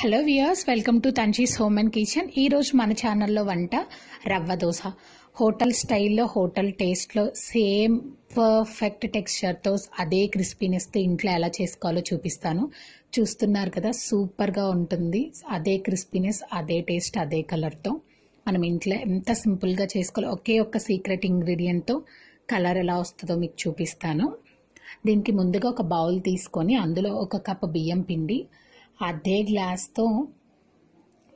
hello viewers welcome to తంజీస్ home and kitchen ఈరోజు మన ఛానల్లో వంట రవ్వ దోశ హోటల్ స్టైల్లో హోటల్ టేస్ట్లో సేమ్ పర్ఫెక్ట్ టెక్స్చర్తో అదే క్రిస్పీనెస్తో ఇంట్లో ఎలా చేసుకోవాలో చూపిస్తాను చూస్తున్నారు కదా సూపర్గా ఉంటుంది అదే క్రిస్పీనెస్ అదే టేస్ట్ అదే కలర్తో మనం ఇంట్లో ఎంత సింపుల్గా చేసుకోవాలో ఒకే ఒక్క సీక్రెట్ ఇంగ్రీడియంట్తో కలర్ ఎలా వస్తుందో మీకు చూపిస్తాను దీనికి ముందుగా ఒక బౌల్ తీసుకొని అందులో ఒక కప్ బియ్యం పిండి అదే గ్లాస్తో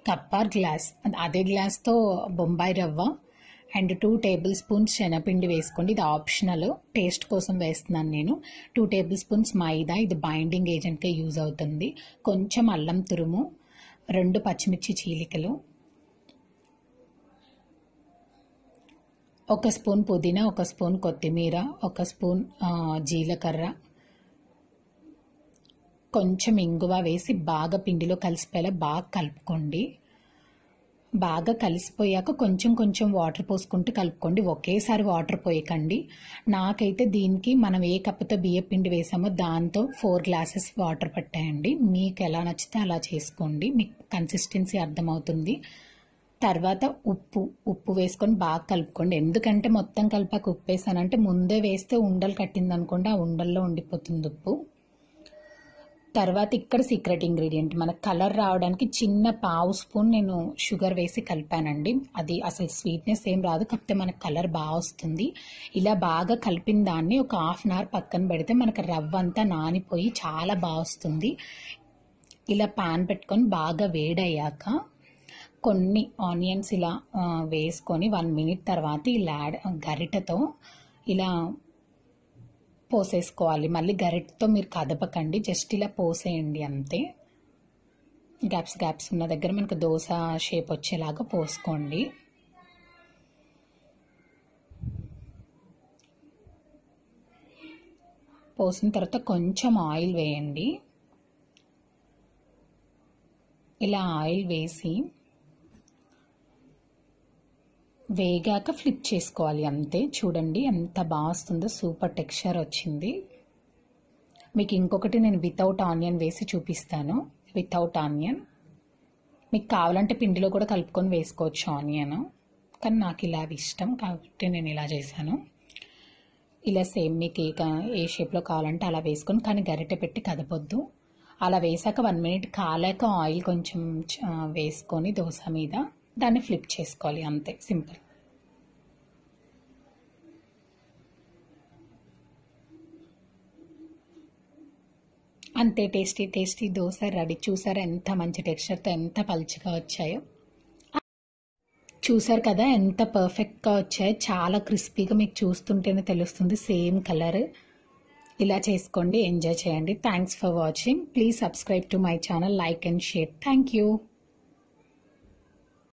కప్పర్ గ్లాస్ అదే గ్లాస్తో బొంబాయి రవ్వ అండ్ టూ టేబుల్ స్పూన్స్ శనగపిండి వేసుకోండి ఇది ఆప్షనల్ టేస్ట్ కోసం వేస్తున్నాను నేను టూ టేబుల్ స్పూన్స్ మైదా ఇది బైండింగ్ ఏజెంట్గా యూజ్ అవుతుంది కొంచెం అల్లం తురుము రెండు పచ్చిమిర్చి చీలికలు ఒక స్పూన్ పుదీనా ఒక స్పూన్ కొత్తిమీర ఒక స్పూన్ జీలకర్ర కొంచెం ఇంగువ వేసి బాగా పిండిలో కలిసిపోయేలా బాగా కలుపుకోండి బాగా కలిసిపోయాక కొంచెం కొంచెం వాటర్ పోసుకుంటూ కలుపుకోండి ఒకేసారి వాటర్ పోయకండి నాకైతే దీనికి మనం ఏ కప్పుతో బియ్య పిండి వేసామో దాంతో ఫోర్ గ్లాసెస్ వాటర్ పట్టాయండి మీకు ఎలా నచ్చితే అలా చేసుకోండి మీకు కన్సిస్టెన్సీ అర్థమవుతుంది తర్వాత ఉప్పు ఉప్పు వేసుకొని బాగా కలుపుకోండి ఎందుకంటే మొత్తం కలిపాక ఉప్పు వేసానంటే ముందే వేస్తే ఉండలు కట్టిందనుకోండి ఆ ఉండల్లో ఉండిపోతుంది ఉప్పు తర్వాత ఇక్కడ సీక్రెట్ ఇంగ్రీడియంట్ మన కలర్ రావడానికి చిన్న పావు స్పూన్ నేను షుగర్ వేసి కలిపానండి అది అసలు స్వీట్నెస్ ఏం రాదు కాకపోతే మనకు కలర్ బాగా వస్తుంది ఇలా బాగా కలిపిన దాన్ని ఒక హాఫ్ అన్ అవర్ పక్కన పెడితే మనకు రవ్వ అంతా నానిపోయి చాలా బాగా వస్తుంది ఇలా పాన్ పెట్టుకొని బాగా వేడయ్యాక కొన్ని ఆనియన్స్ ఇలా వేసుకొని వన్ మినిట్ తర్వాత ఇలా గరిటతో ఇలా పోసేసుకోవాలి మళ్ళీ గరిటతో మీరు కదపకండి జస్ట్ ఇలా పోసేయండి అంతే గ్యాప్స్ గ్యాప్స్ ఉన్న దగ్గర మనకు దోశ షేప్ వచ్చేలాగా పోసుకోండి పోసిన తర్వాత కొంచెం ఆయిల్ వేయండి ఇలా ఆయిల్ వేసి వేగాక ఫ్లిప్ చేసుకోవాలి అంతే చూడండి ఎంత బాగా వస్తుందో సూపర్ టెక్స్చర్ వచ్చింది మీకు ఇంకొకటి నేను వితౌట్ ఆనియన్ వేసి చూపిస్తాను వితౌట్ ఆనియన్ మీకు కావాలంటే పిండిలో కూడా కలుపుకొని వేసుకోవచ్చు ఆనియన్ కానీ నాకు ఇలా ఇష్టం కాబట్టి నేను ఇలా చేశాను ఇలా సేమ్ మీకు ఏ ఏ షేప్లో కావాలంటే అలా వేసుకొని కానీ గరిటె పెట్టి కదపొద్దు అలా వేసాక వన్ మినిట్ కాలేక ఆయిల్ కొంచెం వేసుకొని దోశ మీద దాన్ని ఫ్లిప్ చేసుకోవాలి అంతే సింపుల్ అంతే టేస్టీ టేస్టీ దోశ రెడీ చూసారా ఎంత మంచి టెక్స్చర్తో ఎంత పలుచగా వచ్చాయో చూసారు కదా ఎంత పర్ఫెక్ట్గా వచ్చాయో చాలా క్రిస్పీగా మీకు చూస్తుంటేనే తెలుస్తుంది సేమ్ కలర్ ఇలా చేసుకోండి ఎంజాయ్ చేయండి thanks for watching please subscribe to my channel like and share thank you